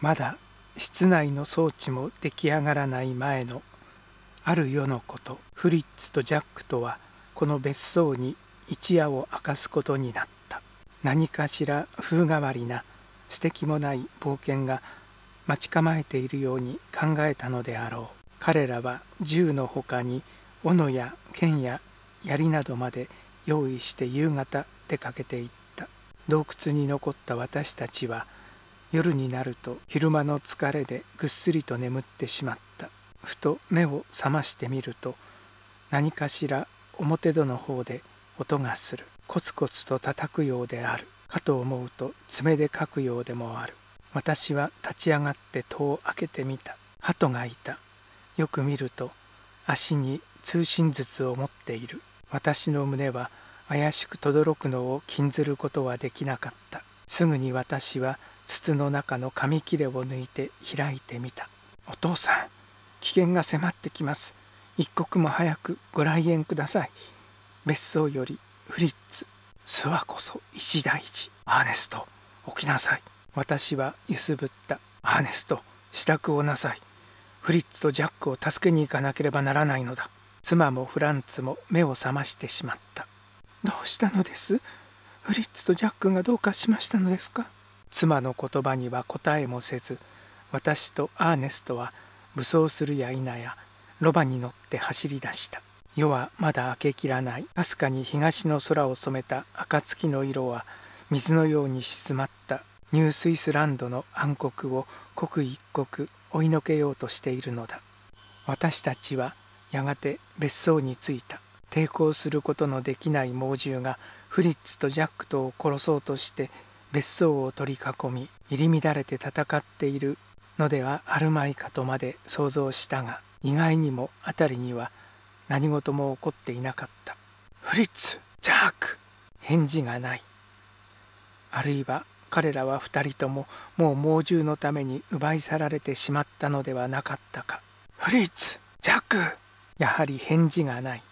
まだ室内の装置も出来上がらない前のある夜のことフリッツとジャックとはこの別荘に一夜を明かすことになった何かしら風変わりな素敵もない冒険が待ち構えているように考えたのであろう彼らは銃のほかに斧や剣や槍などまで用意して夕方出かけていった洞窟に残った私たちは夜になると昼間の疲れでぐっすりと眠ってしまったふと目を覚ましてみると何かしら表戸の方で音がするコツコツと叩くようであるかと思うと爪でかくようでもある私は立ち上がって戸を開けてみた鳩がいたよく見ると足に通信術を持っている私の胸は怪しく轟くのを禁ずることはできなかったすぐに私は筒の中の紙切れを抜いて開いてみたお父さん危険が迫ってきます一刻も早くご来園ください別荘よりフリッツ諏訪こそ一大事アーネスト起きなさい私は揺すぶったアーネスト支度をなさいフリッツとジャックを助けに行かなければならないのだ妻もフランツも目を覚ましてしまったどうしたのですフリッツとジャックがどうかしましたのですか妻の言葉には答えもせず私とアーネストは武装するや否やロバに乗って走り出した夜はまだ明けきらないかすかに東の空を染めた暁の色は水のように静まったニュースイスランドの暗黒を刻一刻追いのけようとしているのだ私たちはやがて別荘に着いた抵抗することのできない猛獣がフリッツとジャックとを殺そうとして別荘を取り囲み入り乱れて戦っているのではあるまいかとまで想像したが意外にも辺りには何事も起こっていなかったフリッツジャーク返事がないあるいは彼らは2人とももう猛獣のために奪い去られてしまったのではなかったかフリッツジャックやはり返事がない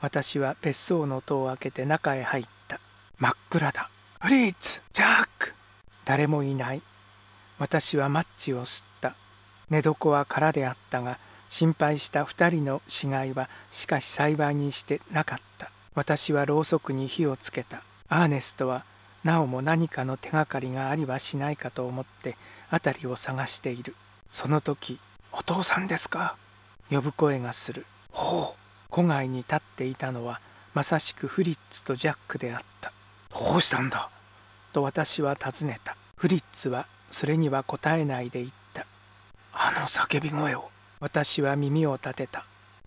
私は別荘の戸を開けて中へ入った真っ暗だプリーツジャック誰もいない私はマッチを吸った寝床は空であったが心配した2人の死骸はしかし幸いにしてなかった私はろうそくに火をつけたアーネストはなおも何かの手がかりがありはしないかと思って辺りを探しているその時「お父さんですか?」呼ぶ声がするほう戸外に立っていたのはまさしくフリッツとジャックであったどうしたんだと私は尋ねたフリッツはそれには答えないで言ったあの叫び声を私は耳を立てた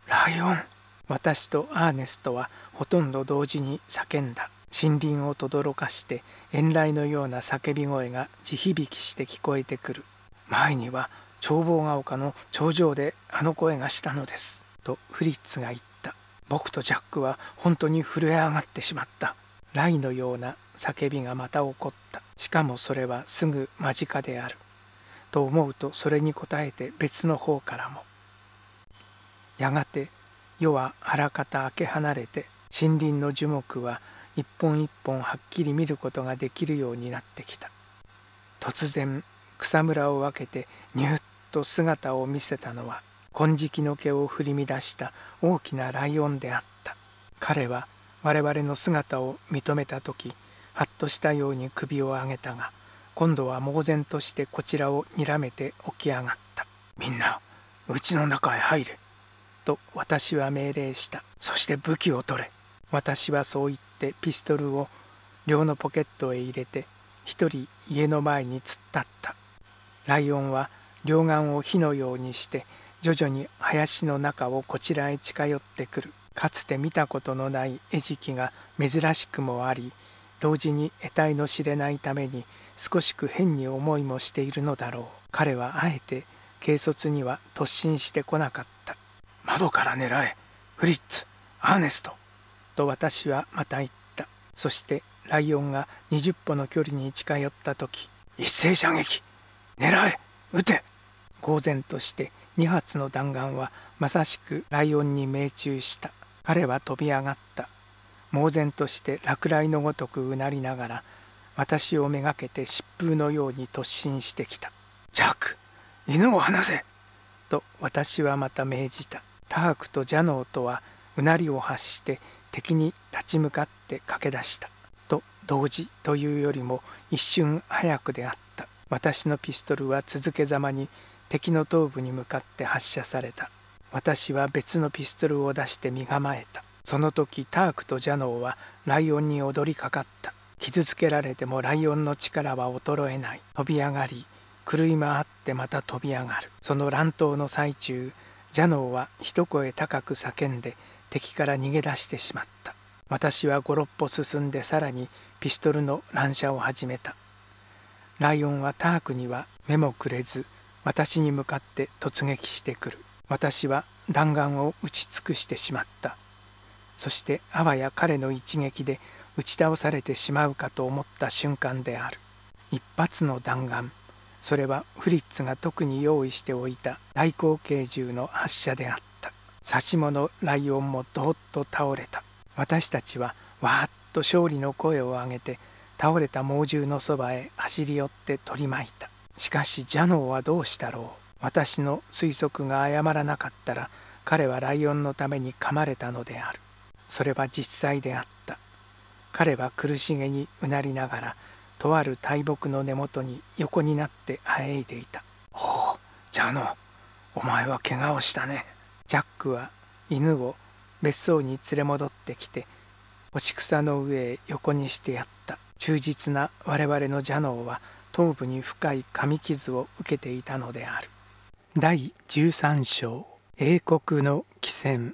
ライオン私とアーネストはほとんど同時に叫んだ森林をとどろかして遠雷のような叫び声が地響きして聞こえてくる前には眺望が丘の頂上であの声がしたのですとフリッツが言った僕とジャックは本当に震え上がってしまった雷のような叫びがまた起こったしかもそれはすぐ間近であると思うとそれに応えて別の方からもやがて夜はあらかた開け離れて森林の樹木は一本一本はっきり見ることができるようになってきた突然草むらを分けてニュッと姿を見せたのは金色の毛を振り乱した大きなライオンであった彼は我々の姿を認めた時はっとしたように首を上げたが今度は猛然としてこちらをにらめて起き上がったみんなうちの中へ入れと私は命令したそして武器を取れ私はそう言ってピストルを両のポケットへ入れて一人家の前に突っ立ったライオンは両眼を火のようにして徐々に林の中をこちらへ近寄ってくるかつて見たことのない餌食が珍しくもあり同時に得体の知れないために少しく変に思いもしているのだろう彼はあえて軽率には突進してこなかった窓から狙えフリッツアーネストと私はまた言ったそしてライオンが20歩の距離に近寄った時一斉射撃狙え撃て呆然として2発の弾丸はまさしくライオンに命中した彼は飛び上がった。猛然として落雷のごとくうなりながら、私をめがけて疾風のように突進してきた。ジャック犬を離せと私はまた命じた。タークとジャノーとはうなりを発して敵に立ち向かって駆け出した。と同時というよりも一瞬早くであった。私のピストルは続けざまに敵の頭部に向かって発射された。私は別のピストルを出して身構えたその時タークとジャノーはライオンに踊りかかった傷つけられてもライオンの力は衰えない飛び上がり狂い回ってまた飛び上がるその乱闘の最中ジャノーは一声高く叫んで敵から逃げ出してしまった私は56歩進んでさらにピストルの乱射を始めたライオンはタークには目もくれず私に向かって突撃してくる私は弾丸を打ち尽くしてしまったそしてあわや彼の一撃で打ち倒されてしまうかと思った瞬間である一発の弾丸それはフリッツが特に用意しておいた大口径銃の発射であった指し物ライオンもどーっと倒れた私たちはわーっと勝利の声を上げて倒れた猛獣のそばへ走り寄って取り巻いたしかしジャノーはどうしたろう私の推測が誤らなかったら彼はライオンのために噛まれたのであるそれは実際であった彼は苦しげにうなりながらとある大木の根元に横になってあえいでいたおおジャノお前は怪我をしたねジャックは犬を別荘に連れ戻ってきて干し草の上へ横にしてやった忠実な我々のジャノーは頭部に深い噛み傷を受けていたのである第13章英国の汽船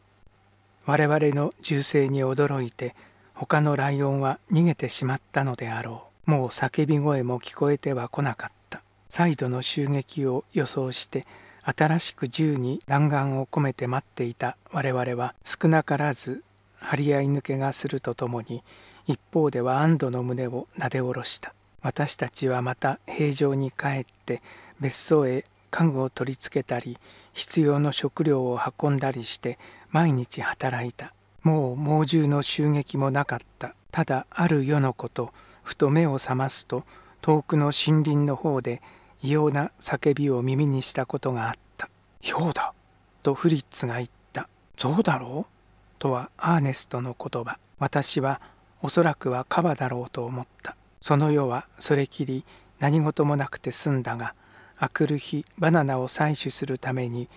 我々の銃声に驚いて他のライオンは逃げてしまったのであろうもう叫び声も聞こえてはこなかった再度の襲撃を予想して新しく銃に弾丸を込めて待っていた我々は少なからず張り合い抜けがするとともに一方では安堵の胸をなで下ろした私たちはまた平常に帰って別荘へ家具を取り付けたり必要の食料を運んだりして毎日働いたもう猛獣の襲撃もなかったただある夜のことふと目を覚ますと遠くの森林の方で異様な叫びを耳にしたことがあった「ひょうだ!」とフリッツが言った「象だろう?」とはアーネストの言葉私はおそらくはカバだろうと思ったその世はそれきり何事もなくて済んだがあくる日バナナを採取するために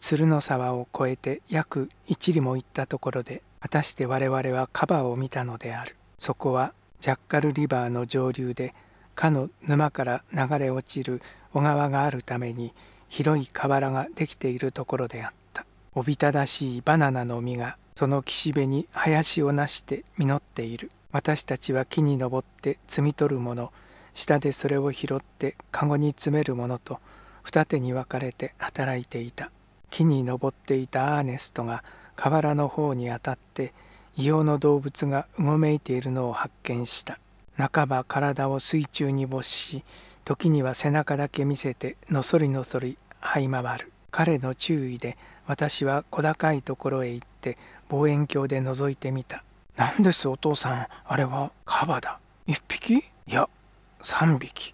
鶴の沢を越えて約一里も行ったところで果たして我々はカバーを見たのであるそこはジャッカルリバーの上流でかの沼から流れ落ちる小川があるために広い河原ができているところであったおびただしいバナナの実がその岸辺に林をなして実っている私たちは木に登って摘み取るもの下でそれを拾ってカゴに詰めるものと二手に分かれて働いていた木に登っていたアーネストが河原の方に当たって硫黄の動物がうごめいているのを発見した半ば体を水中に没し時には背中だけ見せてのそりのそり這い回る彼の注意で私は小高いところへ行って望遠鏡で覗いてみた何ですお父さんあれはカバだ一匹いや3匹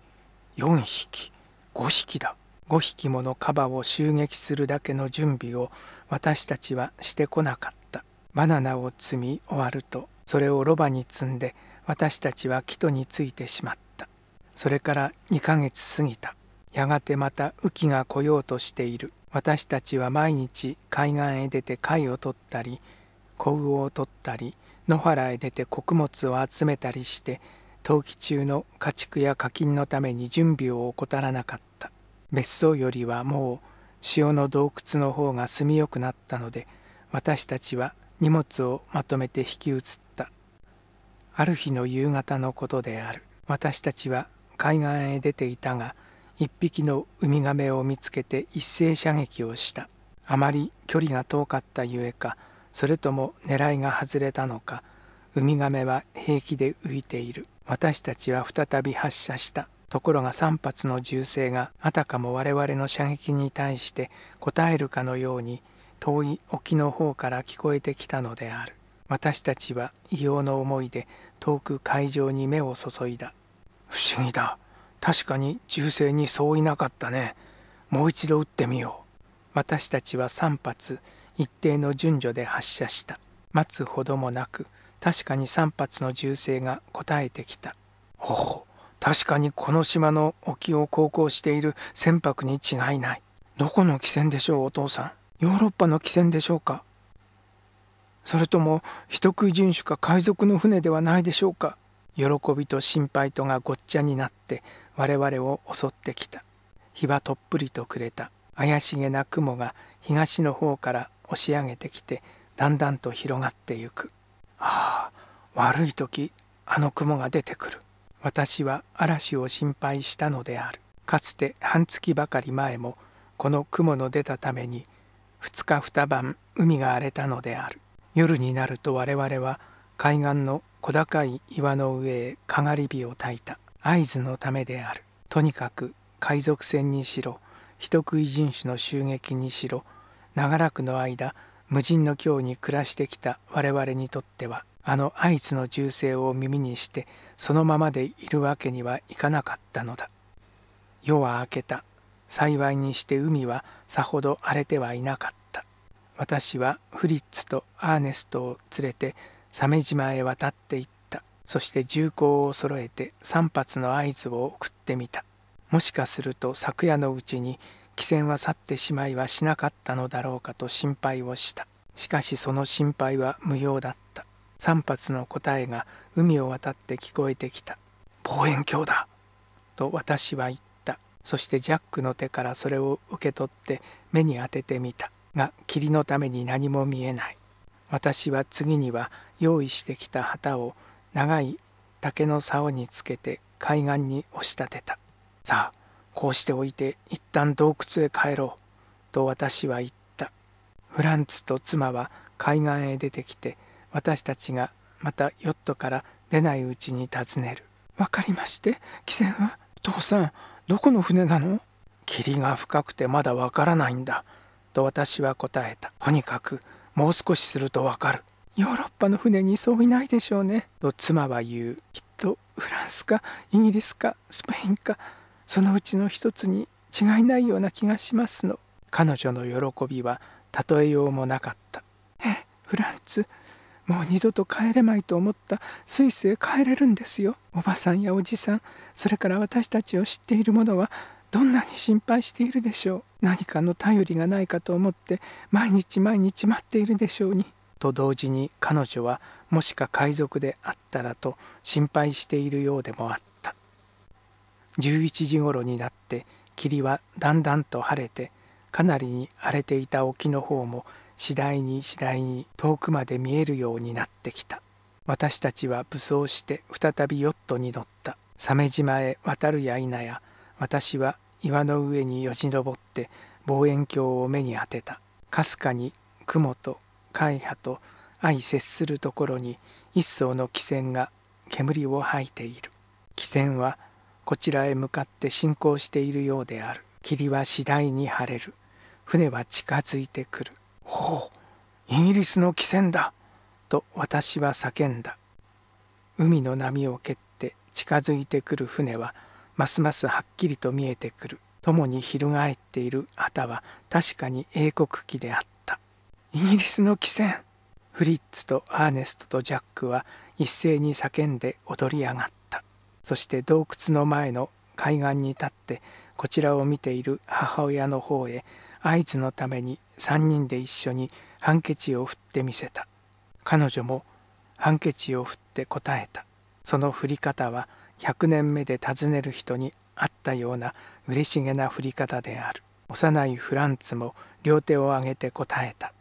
4匹5匹だ5匹ものカバを襲撃するだけの準備を私たちはしてこなかったバナナを摘み終わるとそれをロバに積んで私たちは木戸についてしまったそれから2ヶ月過ぎたやがてまた雨季が来ようとしている私たちは毎日海岸へ出て貝を取ったり小魚を取ったり野原へ出て穀物を集めたりして冬季中の家畜や課金のために準備を怠らなかった別荘よりはもう潮の洞窟の方が住みよくなったので私たちは荷物をまとめて引き移ったある日の夕方のことである私たちは海岸へ出ていたが一匹のウミガメを見つけて一斉射撃をしたあまり距離が遠かったゆえかそれとも狙いが外れたのかウミガメは平気で浮いている私たちは再び発射したところが3発の銃声があたかも我々の射撃に対して答えるかのように遠い沖の方から聞こえてきたのである私たちは異様の思いで遠く海上に目を注いだ不思議だ確かに銃声にそういなかったねもう一度撃ってみよう私たちは3発一定の順序で発射した待つほどもなく確かに3発の銃声が答えてきた。おお、確かにこの島の沖を航行している船舶に違いない。どこの汽船でしょう、お父さん。ヨーロッパの汽船でしょうか。それとも、人食い人種か海賊の船ではないでしょうか。喜びと心配とがごっちゃになって我々を襲ってきた。日はとっぷりと暮れた。怪しげな雲が東の方から押し上げてきてだんだんと広がってゆく。ああ悪い時あの雲が出てくる私は嵐を心配したのであるかつて半月ばかり前もこの雲の出たために2日2晩海が荒れたのである夜になると我々は海岸の小高い岩の上へかがり火を焚いた合図のためであるとにかく海賊船にしろ人食い人種の襲撃にしろ長らくの間無人の京に暮らしてきた我々にとってはあのあいの銃声を耳にしてそのままでいるわけにはいかなかったのだ夜は明けた幸いにして海はさほど荒れてはいなかった私はフリッツとアーネストを連れて鮫島へ渡っていったそして銃口を揃えて3発の合図を送ってみたもしかすると昨夜のうちに汽船は去ってしまいはしなかったのだろうかと心配をしたしかしその心配は無用だった3発の答えが海を渡って聞こえてきた「望遠鏡だ!」と私は言ったそしてジャックの手からそれを受け取って目に当ててみたが霧のために何も見えない私は次には用意してきた旗を長い竹の竿につけて海岸に押し立てたさあこうしておいて一旦洞窟へ帰ろう」と私は言ったフランツと妻は海岸へ出てきて私たちがまたヨットから出ないうちに尋ねる「わかりまして汽船は父さんどこの船なの?」「霧が深くてまだわからないんだ」と私は答えたとにかくもう少しするとわかるヨーロッパの船にそういないでしょうねと妻は言うきっとフランスかイギリスかスペインかそのうちの一つに違いないような気がしますの彼女の喜びは例えようもなかったえフランツもう二度と帰れまいと思ったスイスへ帰れるんですよおばさんやおじさんそれから私たちを知っている者はどんなに心配しているでしょう何かの頼りがないかと思って毎日毎日待っているでしょうにと同時に彼女はもしか海賊であったらと心配しているようでもあった11時ごろになって霧はだんだんと晴れてかなりに荒れていた沖の方も次第に次第に遠くまで見えるようになってきた私たちは武装して再びヨットに乗った鮫島へ渡るや否や私は岩の上によじ登って望遠鏡を目に当てたかすかに雲と海波と相接するところに一層の汽船が煙を吐いている汽船はこちらへ向かって進行しているようである霧は次第に晴れる船は近づいてくるおおイギリスの汽船だと私は叫んだ海の波を蹴って近づいてくる船はますますはっきりと見えてくる共に翻っている旗は確かに英国旗であったイギリスの汽船フリッツとアーネストとジャックは一斉に叫んで踊り上がったそして洞窟の前の海岸に立ってこちらを見ている母親の方へ合図のために3人で一緒にハンケチを振ってみせた彼女もハンケチを振って答えたその振り方は100年目で尋ねる人に会ったような嬉しげな振り方である幼いフランツも両手を挙げて答えた